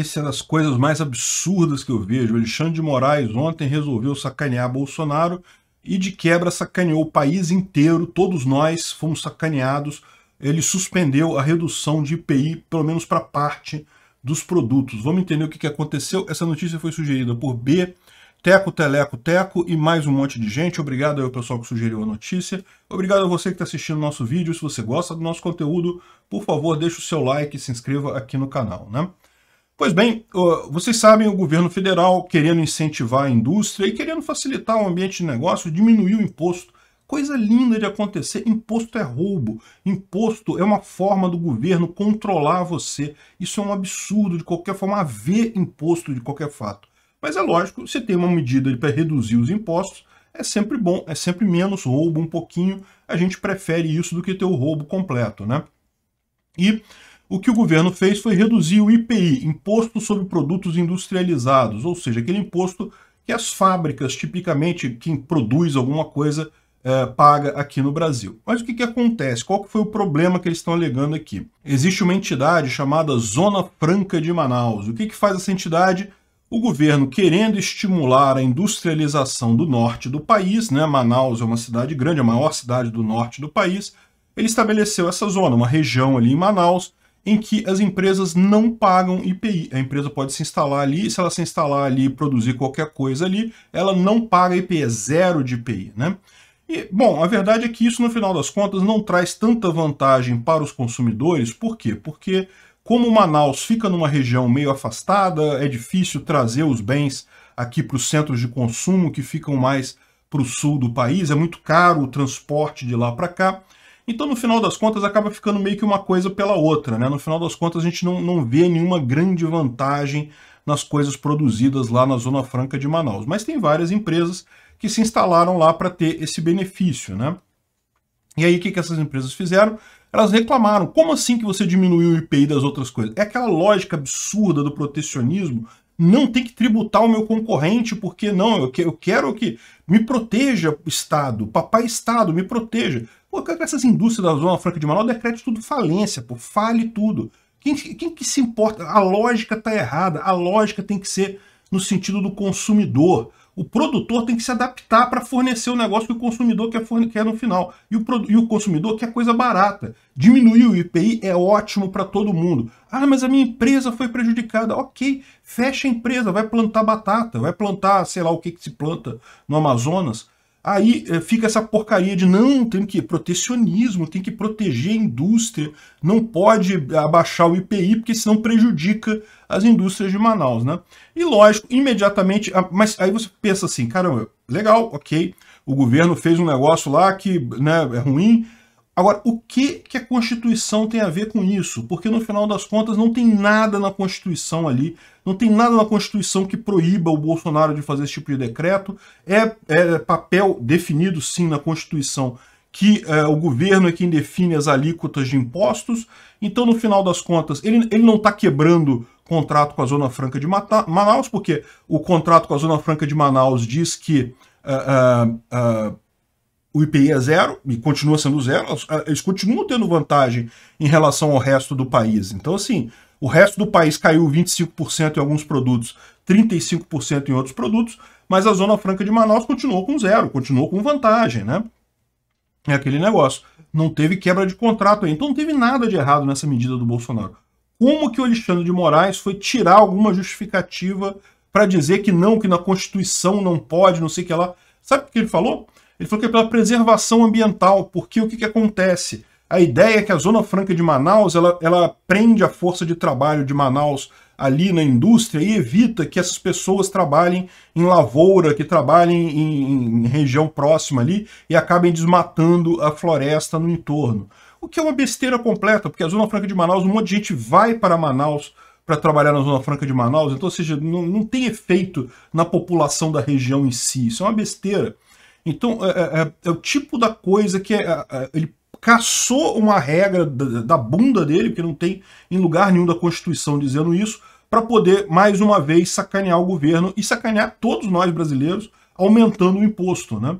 Essa é das coisas mais absurdas que eu vejo. O Alexandre de Moraes ontem resolveu sacanear Bolsonaro e de quebra sacaneou o país inteiro, todos nós fomos sacaneados. Ele suspendeu a redução de IPI, pelo menos para parte dos produtos. Vamos entender o que, que aconteceu? Essa notícia foi sugerida por B, Teco, Teleco, Teco e mais um monte de gente. Obrigado ao pessoal que sugeriu a notícia. Obrigado a você que está assistindo nosso vídeo. Se você gosta do nosso conteúdo, por favor, deixe o seu like e se inscreva aqui no canal. Né? Pois bem, vocês sabem, o governo federal, querendo incentivar a indústria e querendo facilitar o ambiente de negócio, diminuiu o imposto. Coisa linda de acontecer, imposto é roubo, imposto é uma forma do governo controlar você. Isso é um absurdo, de qualquer forma, haver imposto de qualquer fato. Mas é lógico, se tem uma medida para reduzir os impostos, é sempre bom, é sempre menos roubo um pouquinho, a gente prefere isso do que ter o roubo completo, né? E o que o governo fez foi reduzir o IPI, Imposto sobre Produtos Industrializados, ou seja, aquele imposto que as fábricas, tipicamente, quem produz alguma coisa, eh, paga aqui no Brasil. Mas o que, que acontece? Qual que foi o problema que eles estão alegando aqui? Existe uma entidade chamada Zona Franca de Manaus. O que, que faz essa entidade? O governo, querendo estimular a industrialização do norte do país, né? Manaus é uma cidade grande, a maior cidade do norte do país, ele estabeleceu essa zona, uma região ali em Manaus, em que as empresas não pagam IPI. A empresa pode se instalar ali, se ela se instalar ali e produzir qualquer coisa ali, ela não paga IPI, é zero de IPI, né? E, bom, a verdade é que isso, no final das contas, não traz tanta vantagem para os consumidores, por quê? Porque, como Manaus fica numa região meio afastada, é difícil trazer os bens aqui para os centros de consumo que ficam mais para o sul do país, é muito caro o transporte de lá para cá. Então, no final das contas, acaba ficando meio que uma coisa pela outra. Né? No final das contas, a gente não, não vê nenhuma grande vantagem nas coisas produzidas lá na Zona Franca de Manaus. Mas tem várias empresas que se instalaram lá para ter esse benefício. Né? E aí, o que, que essas empresas fizeram? Elas reclamaram. Como assim que você diminuiu o IPI das outras coisas? É aquela lógica absurda do protecionismo não tem que tributar o meu concorrente, porque não, eu, que, eu quero que me proteja o Estado, papai Estado, me proteja. Pô, eu quero que essas indústrias da Zona Franca de Manaus decretam tudo falência, pô, fale tudo. Quem, quem que se importa? A lógica tá errada, a lógica tem que ser no sentido do consumidor. O produtor tem que se adaptar para fornecer o negócio que o consumidor quer, quer no final. E o, e o consumidor quer coisa barata. Diminuir o IPI é ótimo para todo mundo. Ah, mas a minha empresa foi prejudicada. Ok, fecha a empresa, vai plantar batata, vai plantar sei lá o que, que se planta no Amazonas. Aí eh, fica essa porcaria de não, tem que protecionismo, tem que proteger a indústria, não pode abaixar o IPI, porque senão prejudica as indústrias de Manaus, né? E lógico, imediatamente, mas aí você pensa assim, caramba, legal, ok, o governo fez um negócio lá que né, é ruim, Agora, o que, que a Constituição tem a ver com isso? Porque no final das contas não tem nada na Constituição ali, não tem nada na Constituição que proíba o Bolsonaro de fazer esse tipo de decreto. É, é papel definido sim na Constituição que é, o governo é quem define as alíquotas de impostos. Então, no final das contas, ele, ele não está quebrando contrato com a Zona Franca de Mata Manaus, porque o contrato com a Zona Franca de Manaus diz que. Uh, uh, uh, o IPI é zero e continua sendo zero, ah, eles continuam tendo vantagem em relação ao resto do país. Então, assim, o resto do país caiu 25% em alguns produtos, 35% em outros produtos, mas a Zona Franca de Manaus continuou com zero, continuou com vantagem, né? É aquele negócio. Não teve quebra de contrato aí. Então não teve nada de errado nessa medida do Bolsonaro. Como que o Alexandre de Moraes foi tirar alguma justificativa para dizer que não, que na Constituição não pode, não sei o que lá? Sabe o que ele falou? Ele falou que é pela preservação ambiental, porque o que, que acontece? A ideia é que a Zona Franca de Manaus ela, ela prende a força de trabalho de Manaus ali na indústria e evita que essas pessoas trabalhem em lavoura, que trabalhem em, em região próxima ali e acabem desmatando a floresta no entorno. O que é uma besteira completa, porque a Zona Franca de Manaus, um monte de gente vai para Manaus para trabalhar na Zona Franca de Manaus, então, ou seja, não, não tem efeito na população da região em si. Isso é uma besteira. Então, é, é, é, é o tipo da coisa que é, é, ele caçou uma regra da, da bunda dele, que não tem em lugar nenhum da Constituição dizendo isso, para poder, mais uma vez, sacanear o governo e sacanear todos nós brasileiros, aumentando o imposto, né?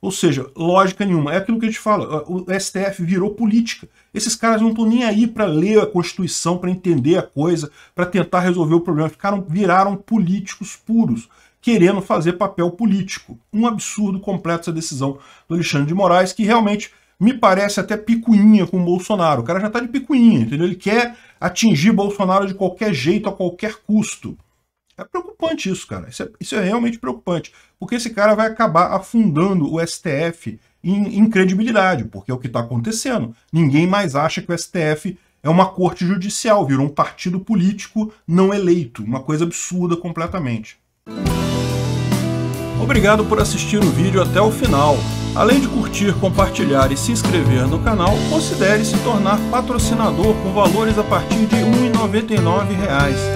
Ou seja, lógica nenhuma. É aquilo que a gente fala, o STF virou política. Esses caras não estão nem aí para ler a Constituição, para entender a coisa, para tentar resolver o problema. Ficaram, viraram políticos puros, querendo fazer papel político. Um absurdo completo essa decisão do Alexandre de Moraes, que realmente me parece até picuinha com o Bolsonaro. O cara já está de picuinha, entendeu? Ele quer atingir Bolsonaro de qualquer jeito, a qualquer custo. É preocupante isso, cara. Isso é, isso é realmente preocupante. Porque esse cara vai acabar afundando o STF em, incredibilidade, porque é o que está acontecendo. Ninguém mais acha que o STF é uma corte judicial, virou um partido político não eleito. Uma coisa absurda completamente. Obrigado por assistir o vídeo até o final. Além de curtir, compartilhar e se inscrever no canal, considere se tornar patrocinador com valores a partir de R$ 1,99